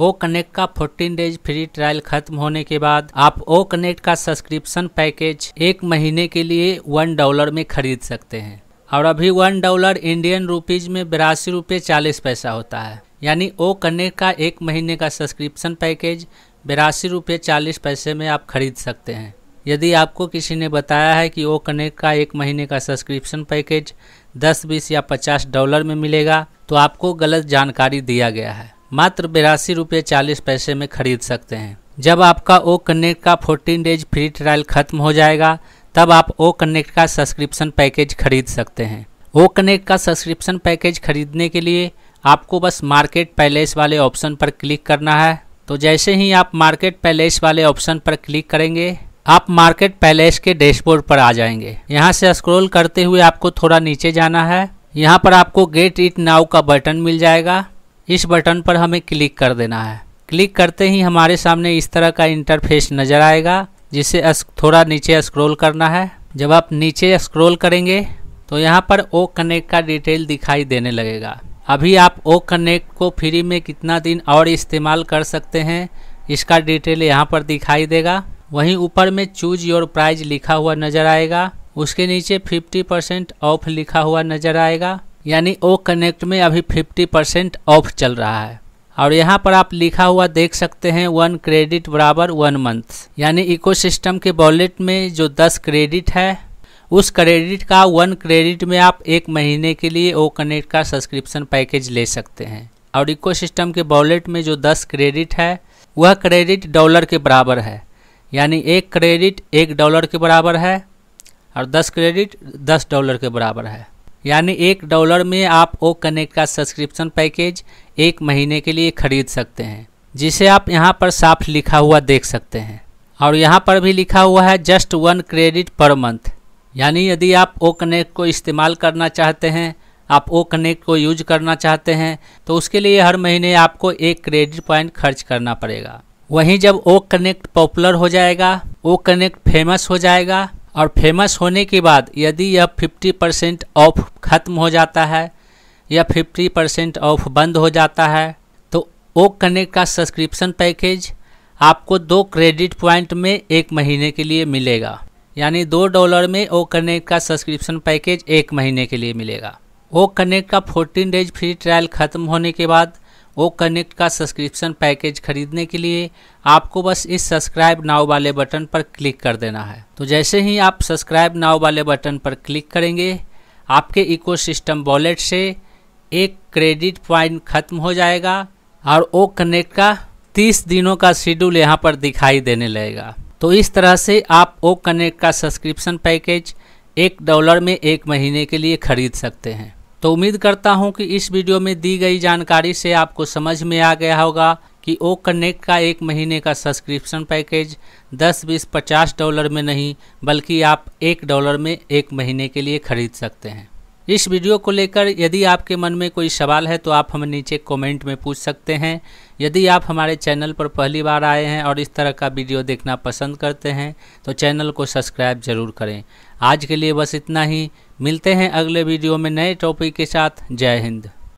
ओ connect का 14 days free trial खत्म होने के बाद आप ओ कनेक्ट का सब्सक्रिप्शन पैकेज एक महीने के लिए वन डॉलर में खरीद सकते हैं और अभी वन डॉलर इंडियन रुपीज में बिरासी रुपये चालीस पैसा होता है यानी ओ कनेक्ट का एक महीने का सब्सक्रिप्शन पैकेज बिरासी रुपये चालीस पैसे में आप खरीद सकते हैं यदि आपको किसी ने बताया है कि ओ कनेक्ट का एक महीने का सब्सक्रिप्शन पैकेज दस बीस या पचास डॉलर में मिलेगा तो आपको गलत जानकारी दिया गया है मात्र बिरासी रुपये चालीस पैसे में खरीद सकते हैं जब आपका ओ कनेक्ट का 14 डेज फ्री ट्रायल खत्म हो जाएगा तब आप ओ कनेक्ट का सब्सक्रिप्शन पैकेज खरीद सकते हैं ओ कनेक्ट का सब्सक्रिप्शन पैकेज खरीदने के लिए आपको बस मार्केट पैलेस वाले ऑप्शन पर क्लिक करना है तो जैसे ही आप मार्केट पैलेस वाले ऑप्शन पर क्लिक करेंगे आप मार्केट पैलेस के डैशबोर्ड पर आ जाएंगे यहाँ से स्क्रॉल करते हुए आपको थोड़ा नीचे जाना है यहाँ पर आपको गेट इट नाउ का बटन मिल जाएगा इस बटन पर हमें क्लिक कर देना है क्लिक करते ही हमारे सामने इस तरह का इंटरफेस नज़र आएगा जिसे थोड़ा नीचे स्क्रॉल करना है जब आप नीचे स्क्रॉल करेंगे तो यहाँ पर ओ कनेक्ट का डिटेल दिखाई देने लगेगा अभी आप ओ कनेक्ट को फ्री में कितना दिन और इस्तेमाल कर सकते हैं इसका डिटेल यहाँ पर दिखाई देगा वहीं ऊपर में चूज योर प्राइज लिखा हुआ नज़र आएगा उसके नीचे 50 परसेंट ऑफ लिखा हुआ नज़र आएगा यानी ओ कनेक्ट में अभी 50 परसेंट ऑफ चल रहा है और यहाँ पर आप लिखा हुआ देख सकते हैं वन क्रेडिट बराबर वन मंथ यानी इकोसिस्टम के वॉलेट में जो 10 क्रेडिट है उस क्रेडिट का वन क्रेडिट में आप एक महीने के लिए ओ कनेक्ट का सब्सक्रिप्शन पैकेज ले सकते हैं और इको के वॉलेट में जो दस क्रेडिट है वह क्रेडिट डॉलर के बराबर है यानी एक क्रेडिट एक डॉलर के बराबर है और दस क्रेडिट दस डॉलर के बराबर है यानी एक डॉलर में आप ओ कनेक्ट का सब्सक्रिप्शन पैकेज एक महीने के लिए खरीद सकते हैं जिसे आप यहाँ पर साफ लिखा हुआ देख सकते हैं और यहाँ पर भी लिखा हुआ है just one credit per month यानी यदि आप ओ कनेक्ट को इस्तेमाल करना चाहते हैं आप ओ कनेक्ट को यूज करना चाहते हैं तो उसके लिए हर महीने आपको एक क्रेडिट पॉइंट खर्च करना पड़ेगा वहीं जब ओ कनेक्ट पॉपुलर हो जाएगा ओ कनेक्ट फेमस हो जाएगा और फेमस होने के बाद यदि यह 50 परसेंट ऑफ खत्म हो जाता है या 50 परसेंट ऑफ बंद हो जाता है तो ओक कनेक्ट का सब्सक्रिप्शन पैकेज आपको दो क्रेडिट पॉइंट में एक महीने के लिए मिलेगा यानी दो डॉलर में ओ कनेक्ट का सब्सक्रिप्शन पैकेज एक महीने के लिए मिलेगा ओ कनेक्ट का 14 डेज फ्री ट्रायल खत्म होने के बाद ओ कनेक्ट का सब्सक्रिप्शन पैकेज खरीदने के लिए आपको बस इस सब्सक्राइब नाव वाले बटन पर क्लिक कर देना है तो जैसे ही आप सब्सक्राइब नाव वाले बटन पर क्लिक करेंगे आपके इकोसिस्टम वॉलेट से एक क्रेडिट पॉइंट खत्म हो जाएगा और ओ कनेक्ट का 30 दिनों का शेड्यूल यहाँ पर दिखाई देने लगेगा तो इस तरह से आप ओ कनेक्ट का सब्सक्रिप्शन पैकेज एक डॉलर में एक महीने के लिए खरीद सकते हैं तो उम्मीद करता हूं कि इस वीडियो में दी गई जानकारी से आपको समझ में आ गया होगा कि ओ कनेक्ट का एक महीने का सब्सक्रिप्शन पैकेज 10, 20, 50 डॉलर में नहीं बल्कि आप एक डॉलर में एक महीने के लिए खरीद सकते हैं इस वीडियो को लेकर यदि आपके मन में कोई सवाल है तो आप हमें नीचे कमेंट में पूछ सकते हैं यदि आप हमारे चैनल पर पहली बार आए हैं और इस तरह का वीडियो देखना पसंद करते हैं तो चैनल को सब्सक्राइब जरूर करें आज के लिए बस इतना ही मिलते हैं अगले वीडियो में नए टॉपिक के साथ जय हिंद